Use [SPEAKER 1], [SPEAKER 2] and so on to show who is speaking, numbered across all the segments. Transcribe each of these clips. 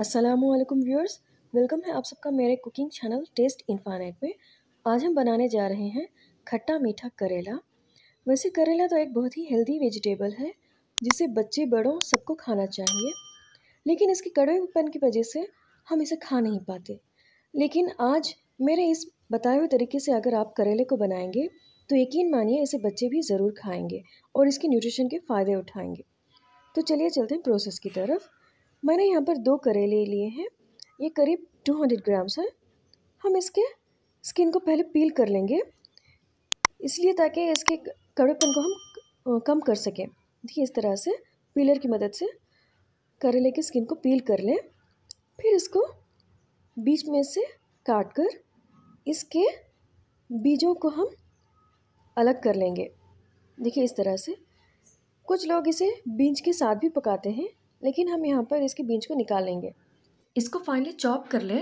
[SPEAKER 1] Aslam viewers welcome है आप सबका मेरे कुकिंग चैनल टेस्ट इन्फानेट में आज हम बनाने जा रहे हैं खट्टा मीठा करेला वैसे करेला तो एक बहुत ही हेल्दी वेजिटेबल है जिसे बच्चे बड़ों सबको खाना चाहिए लेकिन इसके कड़वेपन की वजह से हम इसे खा नहीं पाते लेकिन आज मेरे इस बताए हुए तरीके से अगर आप करेले को बनाएंगे तो यकीन मानिए इसे बच्चे भी ज़रूर खाएंगे और इसके न्यूट्रिशन के फ़ायदे उठाएंगे तो चलिए चलते हैं प्रोसेस की तरफ मैंने यहाँ पर दो करेले लिए हैं ये करीब 200 ग्राम्स हैं हम इसके स्किन को पहले पील कर लेंगे इसलिए ताकि इसके कड़ेपन को हम कम कर सकें देखिए इस तरह से पीलर की मदद से करेले की स्किन को पील कर लें फिर इसको बीच में से काट कर इसके बीजों को हम अलग कर लेंगे देखिए इस तरह से कुछ लोग इसे बीज के साथ भी पकाते हैं लेकिन हम यहाँ पर इसके बीज को निकालेंगे इसको फाइनली चॉप कर लें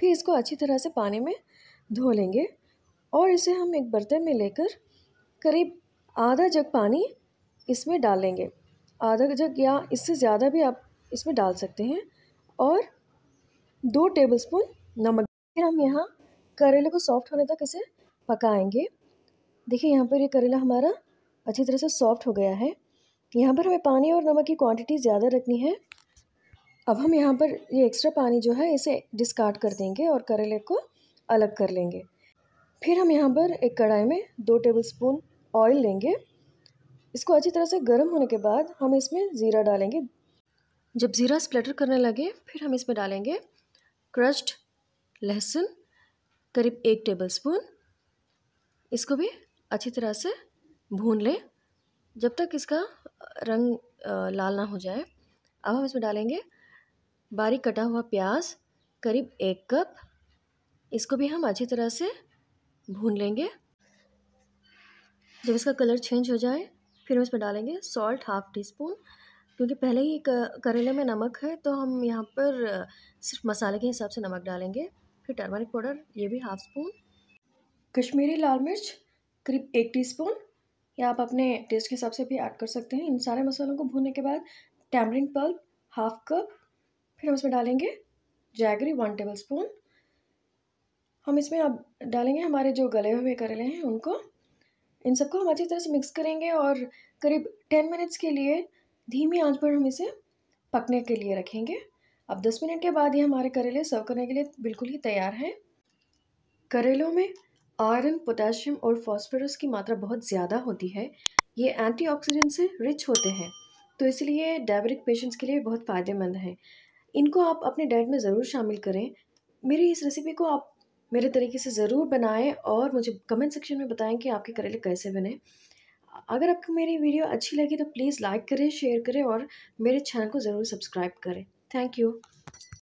[SPEAKER 1] फिर इसको अच्छी तरह से पानी में धो लेंगे और इसे हम एक बर्तन में लेकर करीब आधा जग पानी इसमें डालेंगे आधा जग या इससे ज़्यादा भी आप इसमें डाल सकते हैं और दो टेबलस्पून नमक फिर हम यहाँ करेले को सॉफ्ट होने तक इसे पकाएंगे देखिए यहाँ पर ये करेला हमारा अच्छी तरह से सॉफ्ट हो गया है यहाँ पर हमें पानी और नमक की क्वांटिटी ज़्यादा रखनी है अब हम यहाँ पर ये एक्स्ट्रा पानी जो है इसे डिस्कार्ड कर देंगे और करेले को अलग कर लेंगे फिर हम यहाँ पर एक कढ़ाई में दो टेबल स्पून ऑयल लेंगे इसको अच्छी तरह से गर्म होने के बाद हम इसमें ज़ीरा डालेंगे जब ज़ीरा स्प्लेटर करने लगे फिर हम इसमें डालेंगे क्रश्ड लहसुन करीब एक टेबल स्पून इसको भी अच्छी तरह से भून लें जब तक इसका रंग लाल ना हो जाए अब हम इसमें डालेंगे बारीक कटा हुआ प्याज करीब एक कप इसको भी हम अच्छी तरह से भून लेंगे जब इसका कलर चेंज हो जाए फिर हम इसमें डालेंगे सॉल्ट हाफ़ टी स्पून क्योंकि पहले ही करेले में नमक है तो हम यहाँ पर सिर्फ मसाले के हिसाब से नमक डालेंगे फिर टर्मरिक पाउडर ये भी हाफ़ स्पून कश्मीरी लाल मिर्च करीब एक टीस्पून या आप अपने टेस्ट के हिसाब से भी ऐड कर सकते हैं इन सारे मसालों को भूनने के बाद टैमरिन पल्प हाफ कप फिर हम इसमें डालेंगे जैगरी वन टेबल स्पून हम इसमें अब डालेंगे हमारे जो गले हुए करेले हैं उनको इन सबको हम अच्छी तरह से मिक्स करेंगे और करीब टेन मिनट्स के लिए धीमी आंच पर हम इसे पकने के लिए रखेंगे अब दस मिनट के बाद ये हमारे करेले सर्व करने के लिए बिल्कुल ही तैयार हैं करेलों में आयरन पोटेशियम और फॉस्फोरस की मात्रा बहुत ज़्यादा होती है ये एंटीऑक्सीडेंट से रिच होते हैं तो इसलिए डायबिटिक पेशेंट्स के लिए बहुत फ़ायदेमंद हैं इनको आप अपने डाइट में ज़रूर शामिल करें मेरी इस रेसिपी को आप मेरे तरीके से ज़रूर बनाएं और मुझे कमेंट सेक्शन में बताएं कि आपके करेले कैसे बने अगर आपको मेरी वीडियो अच्छी लगी तो प्लीज़ लाइक करें शेयर करें और मेरे चैनल को ज़रूर सब्सक्राइब करें थैंक यू